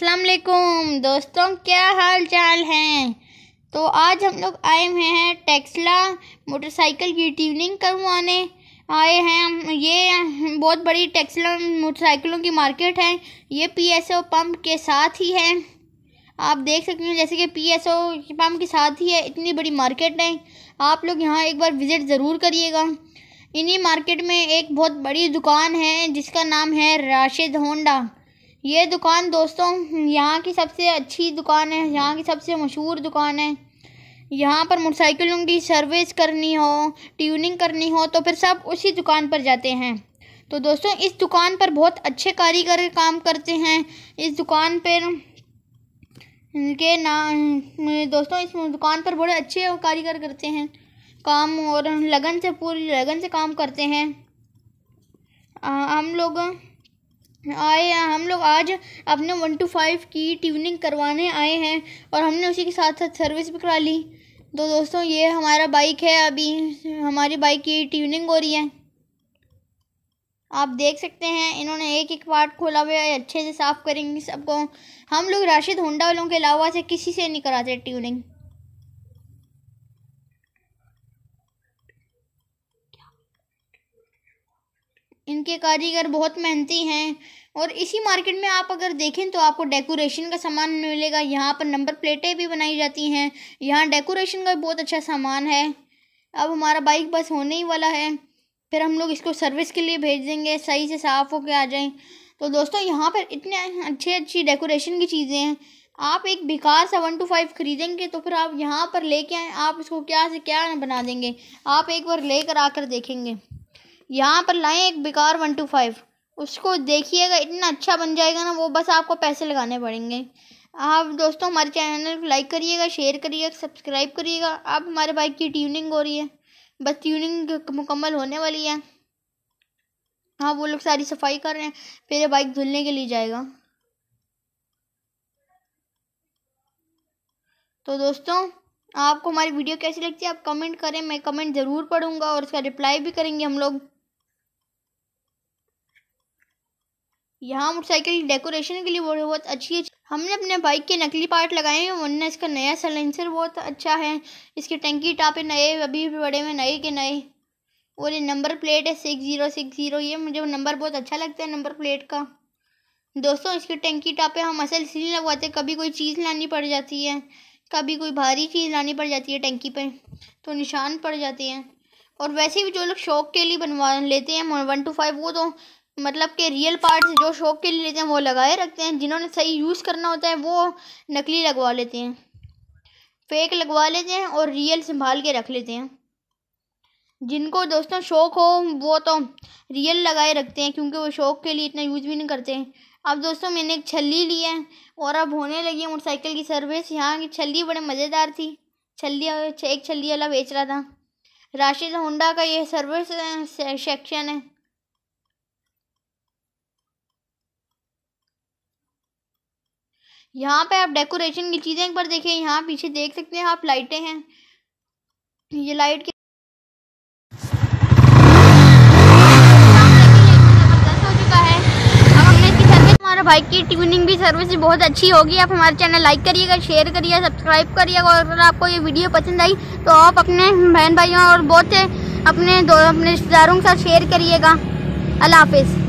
असलकुम दोस्तों क्या हाल चाल हैं तो आज हम लोग आए हुए हैं टेक्सला मोटरसाइकिल की ट्यूनिंग करवाने आए हैं ये बहुत बड़ी टेक्सला मोटरसाइकिलों की मार्केट है ये पीएसओ पंप के साथ ही है आप देख सकते हैं जैसे कि पीएसओ पंप के साथ ही है इतनी बड़ी मार्केट है आप लोग यहाँ एक बार विज़िट ज़रूर करिएगा इन्हीं मार्केट में एक बहुत बड़ी दुकान है जिसका नाम है राशिद होंडा ये दुकान दोस्तों यहाँ की सबसे अच्छी दुकान है यहाँ की सबसे मशहूर दुकान है यहाँ पर मोटरसाइकिलों की सर्विस करनी हो ट्यूनिंग करनी हो तो फिर सब उसी दुकान पर जाते हैं तो दोस्तों इस दुकान पर बहुत अच्छे कारीगर काम करते हैं इस दुकान पर के ना दोस्तों इस दुकान पर बड़े अच्छे कारीगर करते हैं काम और लगन से पूरी लगन से काम करते हैं आ, हम लोग आए हैं हम लोग आज अपने वन टू फाइव की ट्यूनिंग करवाने आए हैं और हमने उसी के साथ साथ सर्विस भी करा ली तो दोस्तों ये हमारा बाइक है अभी हमारी बाइक की ट्यूनिंग हो रही है आप देख सकते हैं इन्होंने एक एक पार्ट खोला हुआ है अच्छे से साफ़ करेंगे सबको हम लोग राशिद होंडा वालों के अलावा से किसी से नहीं कराते ट्यूनिंग इनके कारीगर बहुत मेहनती हैं और इसी मार्केट में आप अगर देखें तो आपको डेकोरेशन का सामान मिलेगा यहाँ पर नंबर प्लेटें भी बनाई जाती हैं यहाँ डेकोरेशन का बहुत अच्छा सामान है अब हमारा बाइक बस होने ही वाला है फिर हम लोग इसको सर्विस के लिए भेज देंगे सही से साफ़ होकर आ जाएं तो दोस्तों यहाँ पर इतने अच्छे अच्छी डेकोरेशन की चीज़ें हैं आप एक बेकार सा वन टू फाइव खरीदेंगे तो फिर आप यहाँ पर लेके आएँ आप इसको क्या से क्या बना देंगे आप एक बार लेकर आकर देखेंगे यहाँ पर लाएँ एक बेकार वन टू फाइव उसको देखिएगा इतना अच्छा बन जाएगा ना वो बस आपको पैसे लगाने पड़ेंगे आप दोस्तों हमारे चैनल को लाइक करिएगा शेयर करिएगा सब्सक्राइब करिएगा अब हमारे बाइक की ट्यूनिंग हो रही है बस ट्यूनिंग मुकम्मल होने वाली है हाँ वो लोग सारी सफाई कर रहे हैं फिर ये बाइक धुलने के लिए जाएगा तो दोस्तों आपको हमारी वीडियो कैसी लगती है आप कमेंट करें मैं कमेंट ज़रूर पढ़ूंगा और उसका रिप्लाई भी करेंगे हम लोग यहाँ मोटरसाइकिल डेकोरेशन के लिए बहुत अच्छी है हमने अपने बाइक के नकली पार्ट लगाए हैं वरना इसका नया सलेंसर बहुत अच्छा है इसके टंकी टापे नए अभी भी बड़े में नए के नए और ये नंबर प्लेट है सिक्स ज़ीरो सिक्स ज़ीरो ये मुझे नंबर बहुत अच्छा लगता है नंबर प्लेट का दोस्तों इसके टंकी टापे हम असल इसलिए लगवाते कभी कोई चीज़ लानी पड़ जाती है कभी कोई भारी चीज़ लानी पड़ जाती है टंकी पर तो निशान पड़ जाते हैं और वैसे भी जो लोग शौक के लिए बनवा लेते हैं वन टू फाइव वो तो मतलब के रियल पार्ट्स जो शौक़ के लिए लेते हैं वो लगाए रखते हैं जिन्होंने सही यूज़ करना होता है वो नकली लगवा लेते हैं फेक लगवा लेते हैं और रियल संभाल के रख लेते हैं जिनको दोस्तों शौक हो वो तो रियल लगाए रखते हैं क्योंकि वो शौक के लिए इतना यूज़ भी नहीं करते हैं अब दोस्तों मैंने एक छली ली है और अब होने लगी है मोटरसाइकिल की सर्विस यहाँ की छली बड़े मज़ेदार थी छली एक छली वाला बेच रहा था राशिद होंडा का ये सर्विस सेक्शन है यहाँ पे आप डेकोरेशन की चीज़ें एक बार देखें यहाँ पीछे देख सकते हैं आप लाइटें हैं ये लाइट के बाइक की ट्यूनिंग भी सर्विस बहुत अच्छी होगी आप हमारे चैनल लाइक करिएगा शेयर करिएगा सब्सक्राइब करिएगा और अगर आपको ये वीडियो पसंद आई तो आप अपने बहन भाइयों और बहुत अपने दो अपने रिश्तेदारों के साथ शेयर करिएगा अल्लाह हाफिज़